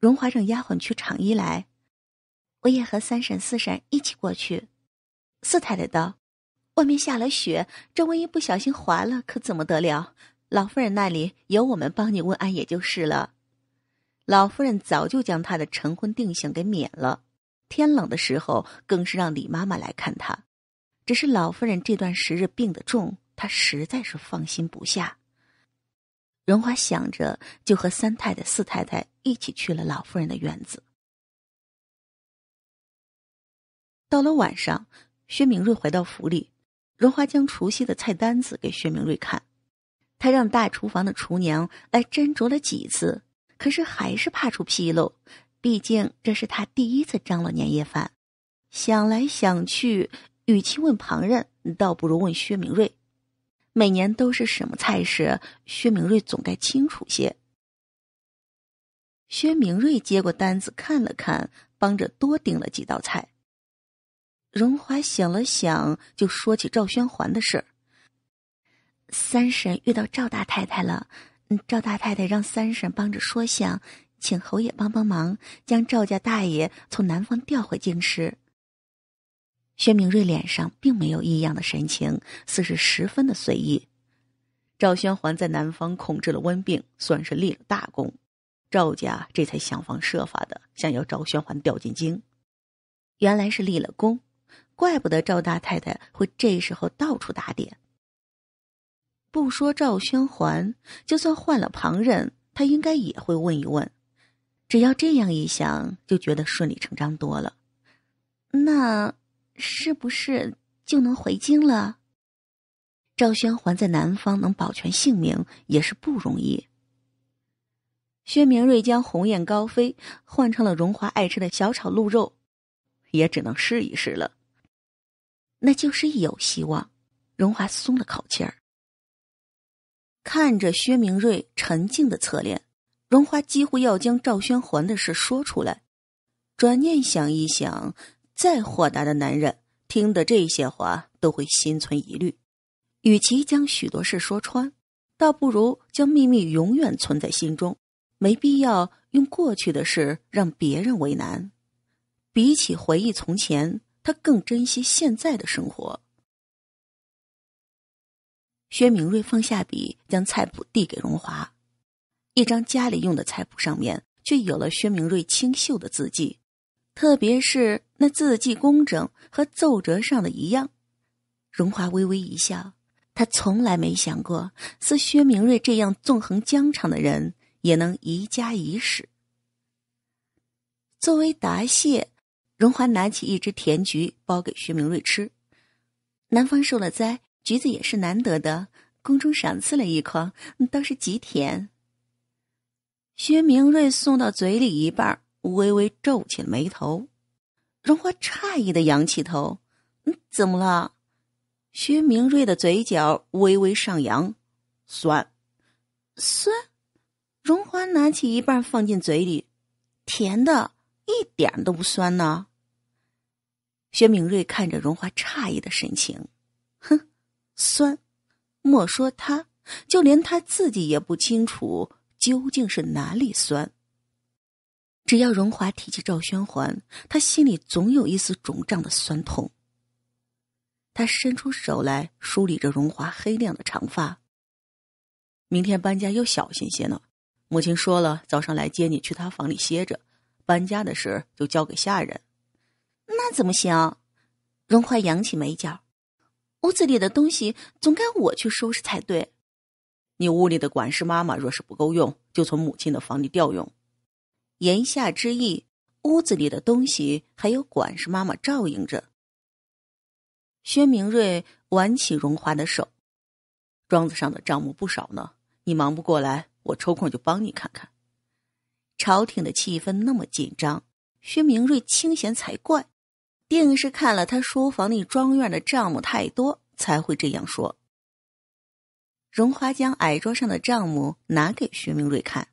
荣华让丫鬟去厂医来，我也和三婶四婶一起过去。四太太道：“外面下了雪，这万一不小心滑了，可怎么得了？老夫人那里有我们帮你问安，也就是了。老夫人早就将她的成婚定性给免了，天冷的时候更是让李妈妈来看她。只是老夫人这段时日病得重，她实在是放心不下。”荣华想着，就和三太太、四太太一起去了老夫人的院子。到了晚上，薛明瑞回到府里，荣华将除夕的菜单子给薛明瑞看，他让大厨房的厨娘来斟酌了几次，可是还是怕出纰漏，毕竟这是他第一次张罗年夜饭，想来想去，与其问旁人，倒不如问薛明瑞。每年都是什么菜式，薛明瑞总该清楚些。薛明瑞接过单子看了看，帮着多订了几道菜。荣华想了想，就说起赵宣环的事儿。三婶遇到赵大太太了，嗯，赵大太太让三婶帮着说相，请侯爷帮帮忙，将赵家大爷从南方调回京师。薛明瑞脸上并没有异样的神情，似是十分的随意。赵宣环在南方控制了温病，算是立了大功，赵家这才想方设法的想要赵宣环调进京。原来是立了功，怪不得赵大太太会这时候到处打点。不说赵宣环，就算换了旁人，他应该也会问一问。只要这样一想，就觉得顺理成章多了。那。是不是就能回京了？赵宣还在南方能保全性命也是不容易。薛明瑞将鸿雁高飞换成了荣华爱吃的小炒鹿肉，也只能试一试了。那就是有希望，荣华松了口气儿，看着薛明瑞沉静的侧脸，荣华几乎要将赵宣环的事说出来，转念想一想。再豁达的男人，听得这些话都会心存疑虑。与其将许多事说穿，倒不如将秘密永远存在心中。没必要用过去的事让别人为难。比起回忆从前，他更珍惜现在的生活。薛明瑞放下笔，将菜谱递给荣华。一张家里用的菜谱上面，却有了薛明瑞清秀的字迹。特别是那字迹工整，和奏折上的一样。荣华微微一笑，他从来没想过，似薛明瑞这样纵横疆场的人，也能宜家宜室。作为答谢，荣华拿起一只甜橘，包给薛明瑞吃。南方受了灾，橘子也是难得的，宫中赏赐了一筐，倒是极甜。薛明瑞送到嘴里一半微微皱起眉头，荣华诧异的扬起头：“嗯，怎么了？”薛明瑞的嘴角微微上扬，酸，酸。荣华拿起一半放进嘴里，甜的，一点都不酸呢。薛明瑞看着荣华诧异的神情，哼，酸，莫说他，就连他自己也不清楚究竟是哪里酸。只要荣华提起赵宣环，他心里总有一丝肿胀的酸痛。他伸出手来梳理着荣华黑亮的长发。明天搬家要小心些呢，母亲说了，早上来接你去她房里歇着，搬家的事就交给下人。那怎么行？荣华扬起眉角，屋子里的东西总该我去收拾才对。你屋里的管事妈妈若是不够用，就从母亲的房里调用。言下之意，屋子里的东西还有管事妈妈照应着。薛明瑞挽起荣华的手，庄子上的账目不少呢，你忙不过来，我抽空就帮你看看。朝廷的气氛那么紧张，薛明瑞清闲才怪，定是看了他书房里庄院的账目太多才会这样说。荣华将矮桌上的账目拿给薛明瑞看。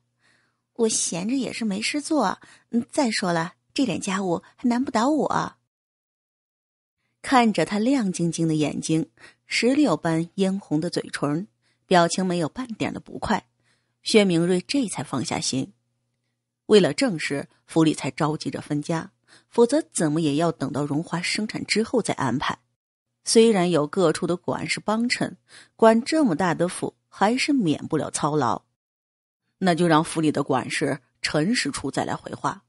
我闲着也是没事做，嗯，再说了，这点家务还难不倒我。看着他亮晶晶的眼睛，石榴般嫣红的嘴唇，表情没有半点的不快，薛明瑞这才放下心。为了正事，府里才着急着分家，否则怎么也要等到荣华生产之后再安排。虽然有各处的管事帮衬，管这么大的府，还是免不了操劳。那就让府里的管事辰时出再来回话。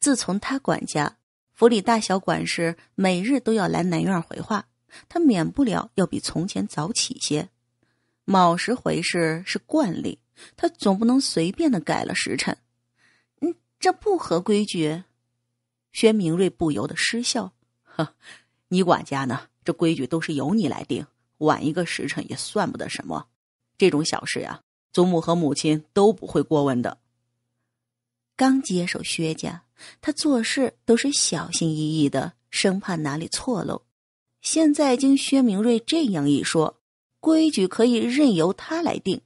自从他管家，府里大小管事每日都要来南院回话，他免不了要比从前早起些。卯时回事是惯例，他总不能随便的改了时辰。嗯，这不合规矩。薛明瑞不由得失笑：“呵，你管家呢？这规矩都是由你来定，晚一个时辰也算不得什么。这种小事呀。”祖母和母亲都不会过问的。刚接手薛家，他做事都是小心翼翼的，生怕哪里错漏。现在经薛明瑞这样一说，规矩可以任由他来定。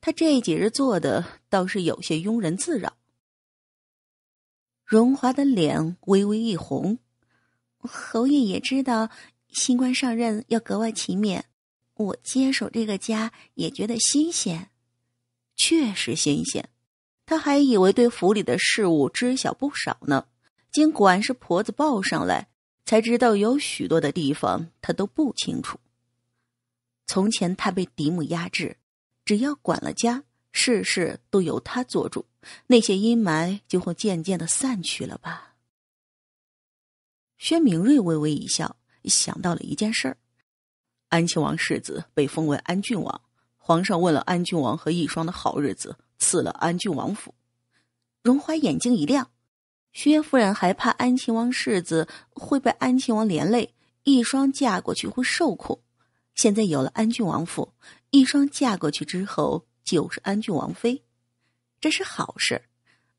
他这几日做的倒是有些庸人自扰。荣华的脸微微一红，侯爷也知道新官上任要格外勤勉，我接手这个家也觉得新鲜。确实新鲜，他还以为对府里的事物知晓不少呢。尽管是婆子报上来，才知道有许多的地方他都不清楚。从前他被嫡母压制，只要管了家，事事都由他做主，那些阴霾就会渐渐的散去了吧。薛明瑞微微一笑，想到了一件事儿：安亲王世子被封为安郡王。皇上问了安郡王和义双的好日子，赐了安郡王府。荣华眼睛一亮，薛夫人还怕安亲王世子会被安亲王连累，义双嫁过去会受苦。现在有了安郡王府，义双嫁过去之后就是安郡王妃，这是好事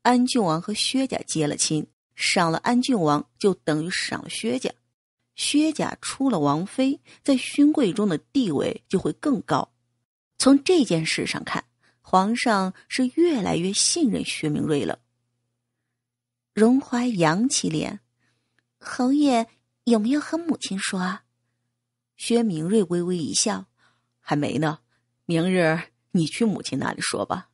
安郡王和薛家结了亲，赏了安郡王，就等于赏了薛家。薛家出了王妃，在勋贵中的地位就会更高。从这件事上看，皇上是越来越信任薛明瑞了。荣怀扬起脸，侯爷有没有和母亲说？啊？薛明瑞微微一笑，还没呢。明日你去母亲那里说吧。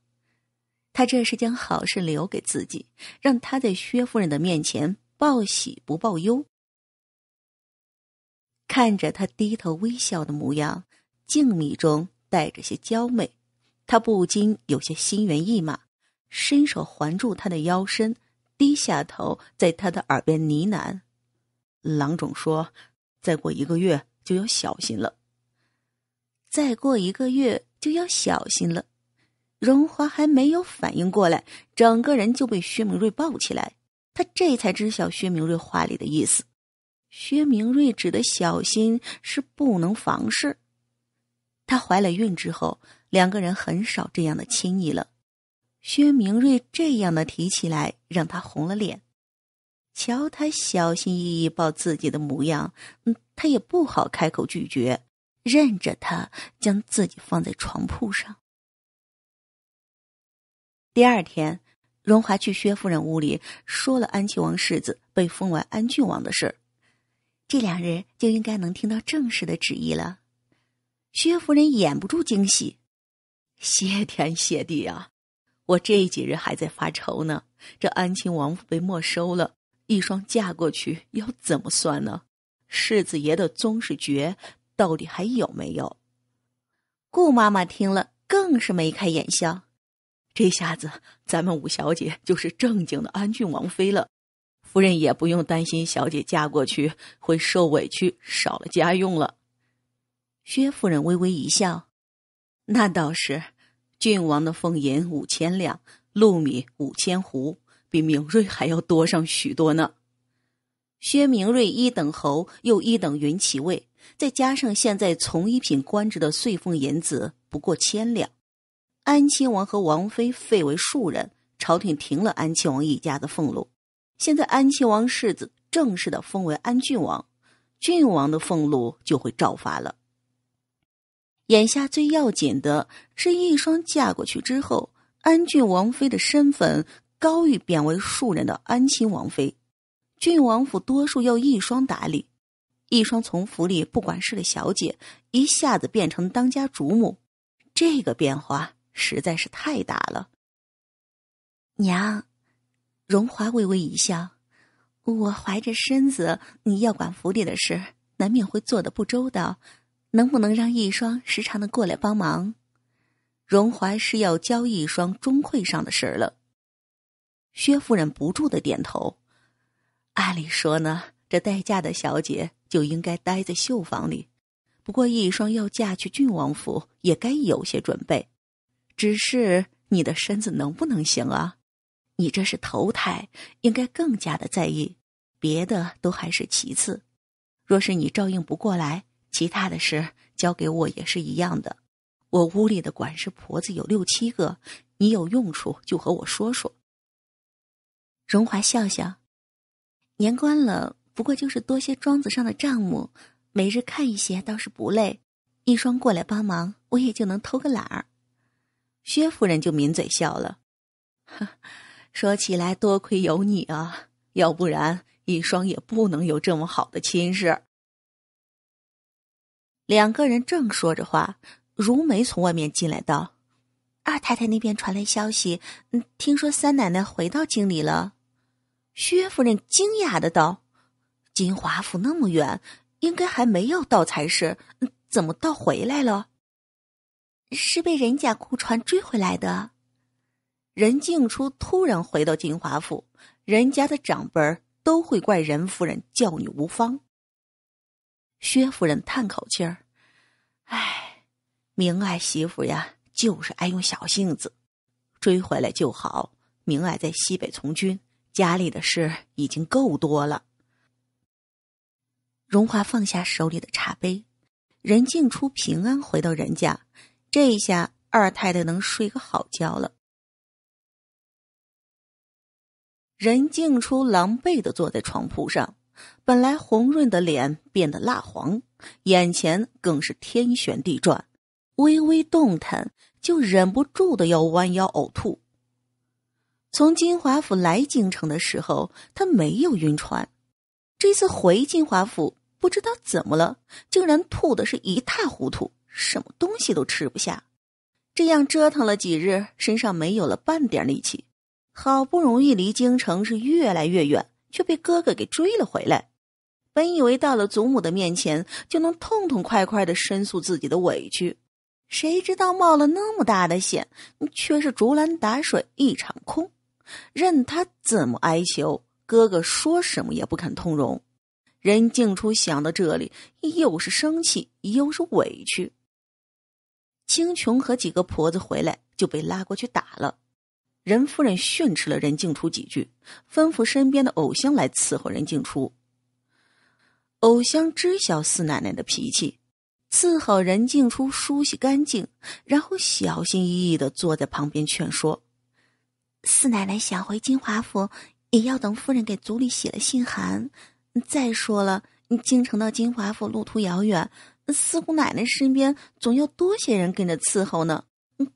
他这是将好事留给自己，让他在薛夫人的面前报喜不报忧。看着他低头微笑的模样，静谧中。带着些娇媚，他不禁有些心猿意马，伸手环住他的腰身，低下头在他的耳边呢喃：“郎中说，再过一个月就要小心了。再过一个月就要小心了。”荣华还没有反应过来，整个人就被薛明瑞抱起来，他这才知晓薛明瑞话里的意思。薛明瑞指的小心是不能房事。她怀了孕之后，两个人很少这样的亲昵了。薛明瑞这样的提起来，让她红了脸。瞧他小心翼翼抱自己的模样，嗯，他也不好开口拒绝，任着他将自己放在床铺上。第二天，荣华去薛夫人屋里说了安庆王世子被封为安郡王的事儿，这两日就应该能听到正式的旨意了。薛夫人掩不住惊喜：“谢天谢地啊！我这几日还在发愁呢，这安亲王府被没收了，一双嫁过去要怎么算呢？世子爷的宗室爵到底还有没有？”顾妈妈听了更是眉开眼笑：“这下子咱们五小姐就是正经的安郡王妃了，夫人也不用担心小姐嫁过去会受委屈、少了家用了。”薛夫人微微一笑：“那倒是，郡王的俸银五千两，禄米五千斛，比明瑞还要多上许多呢。薛明瑞一等侯又一等云骑尉，再加上现在从一品官职的岁俸银子不过千两。安亲王和王妃废为庶人，朝廷停了安亲王一家的俸禄。现在安亲王世子正式的封为安郡王，郡王的俸禄就会照发了。”眼下最要紧的，是一双嫁过去之后，安郡王妃的身份高于贬为庶人的安亲王妃，郡王府多数要一双打理，一双从府里不管事的小姐，一下子变成当家主母，这个变化实在是太大了。娘，荣华微微一笑，我怀着身子，你要管府里的事，难免会做的不周到。能不能让一双时常的过来帮忙？荣怀是要交一双中会上的事儿了。薛夫人不住的点头。按理说呢，这待嫁的小姐就应该待在绣房里。不过，一双要嫁去郡王府，也该有些准备。只是你的身子能不能行啊？你这是头胎，应该更加的在意。别的都还是其次。若是你照应不过来。其他的事交给我也是一样的，我屋里的管事婆子有六七个，你有用处就和我说说。荣华笑笑，年关了，不过就是多些庄子上的账目，每日看一些倒是不累。一双过来帮忙，我也就能偷个懒儿。薛夫人就抿嘴笑了，呵，说起来多亏有你啊，要不然一双也不能有这么好的亲事。两个人正说着话，如梅从外面进来道：“二太太那边传来消息，嗯，听说三奶奶回到京里了。”薛夫人惊讶的道：“金华府那么远，应该还没有到才是，怎么倒回来了？是被人家雇船追回来的。”任静初突然回到金华府，人家的长辈儿都会怪任夫人教女无方。薛夫人叹口气儿：“哎，明爱媳妇呀，就是爱用小性子，追回来就好。明爱在西北从军，家里的事已经够多了。”荣华放下手里的茶杯。任静初平安回到人家，这一下二太太能睡个好觉了。任静初狼狈的坐在床铺上。本来红润的脸变得蜡黄，眼前更是天旋地转，微微动弹就忍不住的要弯腰呕吐。从金华府来京城的时候，他没有晕船，这次回金华府不知道怎么了，竟然吐的是一塌糊涂，什么东西都吃不下。这样折腾了几日，身上没有了半点力气，好不容易离京城是越来越远。却被哥哥给追了回来。本以为到了祖母的面前就能痛痛快快的申诉自己的委屈，谁知道冒了那么大的险，却是竹篮打水一场空。任他怎么哀求，哥哥说什么也不肯通融。任静初想到这里，又是生气又是委屈。青琼和几个婆子回来就被拉过去打了。任夫人训斥了任静初几句，吩咐身边的偶像来伺候任静初。偶像知晓四奶奶的脾气，伺候任静初梳洗干净，然后小心翼翼的坐在旁边劝说：“四奶奶想回金华府，也要等夫人给族里写了信函。再说了，京城到金华府路途遥远，四姑奶奶身边总要多些人跟着伺候呢。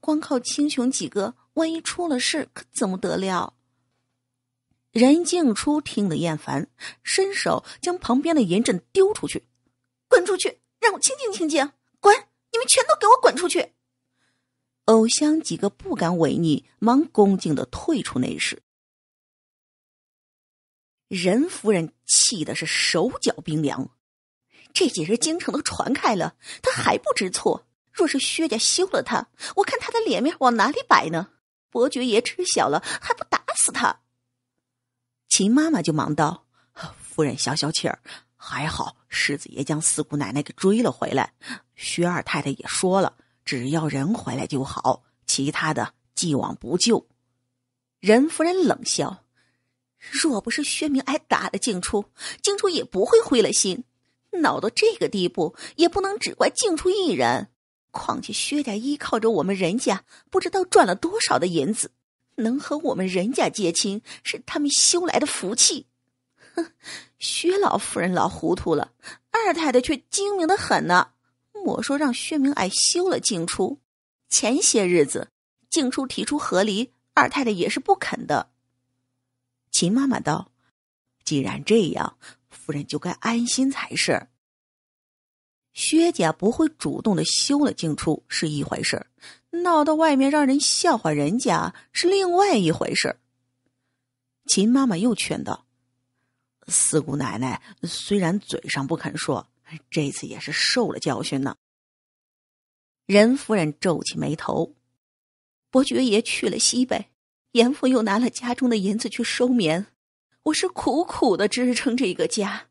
光靠青琼几个。”万一出了事，可怎么得了？任静初听得厌烦，伸手将旁边的银针丢出去：“滚出去，让我清静清静！滚，你们全都给我滚出去！”偶像几个不敢违逆，忙恭敬的退出内室。任夫人气的是手脚冰凉，这几日京城都传开了，她还不知错。若是薛家休了她，我看她的脸面往哪里摆呢？伯爵爷知晓了，还不打死他？秦妈妈就忙道：“夫人，消消气儿，还好世子爷将四姑奶奶给追了回来。薛二太太也说了，只要人回来就好，其他的既往不咎。”任夫人冷笑：“若不是薛明挨打了，静初，静初也不会灰了心，恼到这个地步，也不能只怪静初一人。”况且薛家依靠着我们人家，不知道赚了多少的银子，能和我们人家结亲是他们修来的福气。哼，薛老夫人老糊涂了，二太太却精明的很呢。莫说让薛明爱休了静初，前些日子静初提出和离，二太太也是不肯的。秦妈妈道：“既然这样，夫人就该安心才是。”薛家不会主动的休了静初是一回事儿，闹到外面让人笑话人家是另外一回事儿。秦妈妈又劝道：“四姑奶奶虽然嘴上不肯说，这次也是受了教训呢。”任夫人皱起眉头：“伯爵爷去了西北，严父又拿了家中的银子去收棉，我是苦苦的支撑这个家。”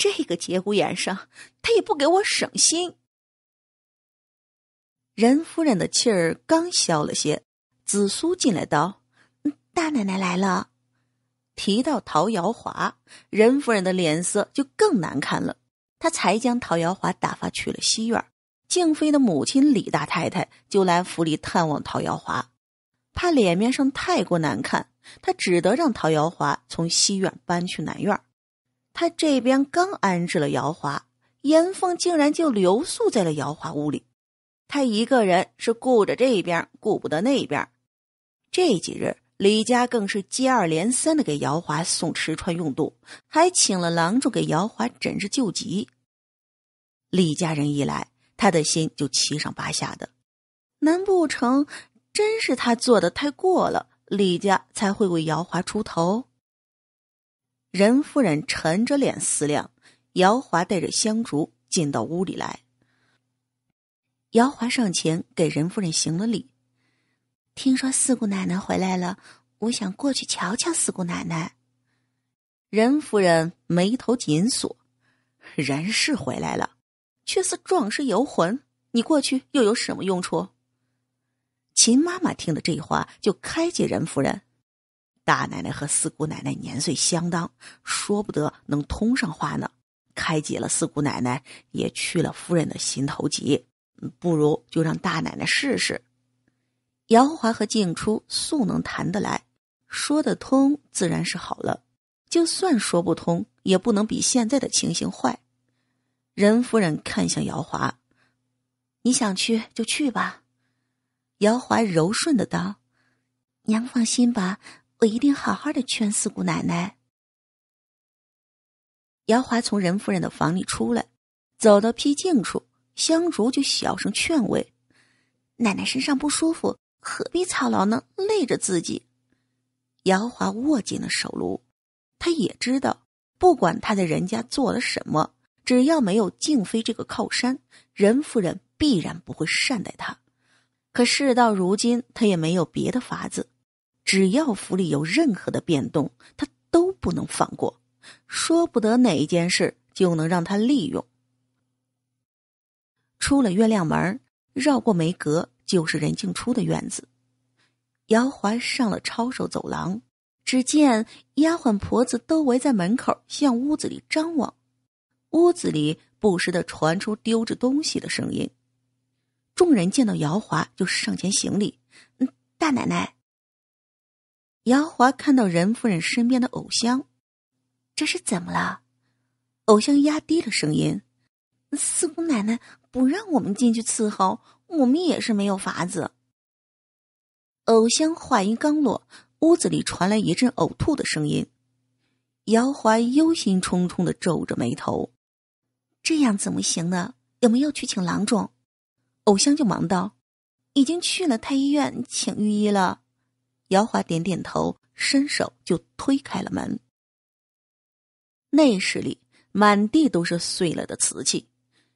这个节骨眼上，他也不给我省心。任夫人的气儿刚消了些，紫苏进来道：“大奶奶来了。”提到陶瑶华，任夫人的脸色就更难看了。她才将陶瑶华打发去了西院，静妃的母亲李大太太就来府里探望陶瑶华，怕脸面上太过难看，她只得让陶瑶华从西院搬去南院。他这边刚安置了姚华，严凤竟然就留宿在了姚华屋里。他一个人是顾着这边，顾不得那边。这几日，李家更是接二连三的给姚华送吃穿用度，还请了郎中给姚华诊治旧疾。李家人一来，他的心就七上八下的。难不成，真是他做的太过了，李家才会为姚华出头？任夫人沉着脸思量，姚华带着香烛进到屋里来。姚华上前给任夫人行了礼，听说四姑奶奶回来了，我想过去瞧瞧四姑奶奶。任夫人眉头紧锁，人是回来了，却似壮士游魂，你过去又有什么用处？秦妈妈听了这话，就开解任夫人。大奶奶和四姑奶奶年岁相当，说不得能通上话呢。开解了四姑奶奶，也去了夫人的心头疾。不如就让大奶奶试试。姚华和静初素能谈得来，说得通自然是好了。就算说不通，也不能比现在的情形坏。任夫人看向姚华：“你想去就去吧。”姚华柔顺的道：“娘放心吧。”我一定好好的劝四姑奶奶。姚华从任夫人的房里出来，走到僻静处，香烛就小声劝慰：“奶奶身上不舒服，何必操劳呢？累着自己。”姚华握紧了手炉，他也知道，不管他在人家做了什么，只要没有静妃这个靠山，任夫人必然不会善待他。可事到如今，他也没有别的法子。只要府里有任何的变动，他都不能放过，说不得哪一件事就能让他利用。出了月亮门，绕过梅阁，就是任静初的院子。姚华上了抄手走廊，只见丫鬟婆子都围在门口，向屋子里张望，屋子里不时的传出丢着东西的声音。众人见到姚华，就上前行礼：“嗯，大奶奶。”姚华看到任夫人身边的偶像，这是怎么了？偶像压低了声音：“四姑奶奶不让我们进去伺候，我们也是没有法子。”偶像话音刚落，屋子里传来一阵呕吐的声音。姚华忧心忡忡的皱着眉头：“这样怎么行呢？有没有去请郎中？”偶像就忙道：“已经去了太医院请御医了。”姚华点点头，伸手就推开了门。内室里满地都是碎了的瓷器，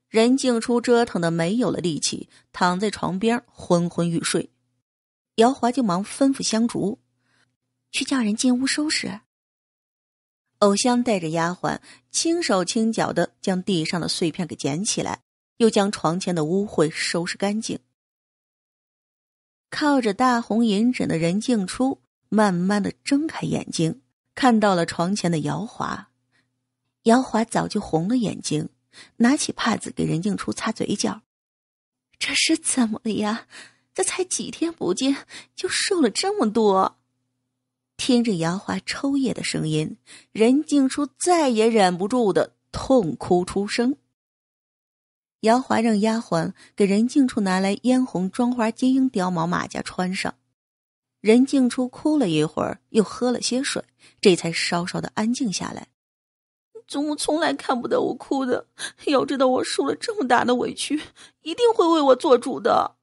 任静初折腾的没有了力气，躺在床边昏昏欲睡。姚华就忙吩咐香烛去叫人进屋收拾。偶像带着丫鬟轻手轻脚的将地上的碎片给捡起来，又将床前的污秽收拾干净。靠着大红银枕的任静初慢慢的睁开眼睛，看到了床前的姚华。姚华早就红了眼睛，拿起帕子给任静初擦嘴角。这是怎么了呀？这才几天不见，就瘦了这么多。听着姚华抽噎的声音，任静初再也忍不住的痛哭出声。姚华让丫鬟给任静初拿来嫣红妆花金鹰貂毛马甲穿上，任静初哭了一会儿，又喝了些水，这才稍稍的安静下来。祖母从来看不得我哭的，要知道我受了这么大的委屈，一定会为我做主的。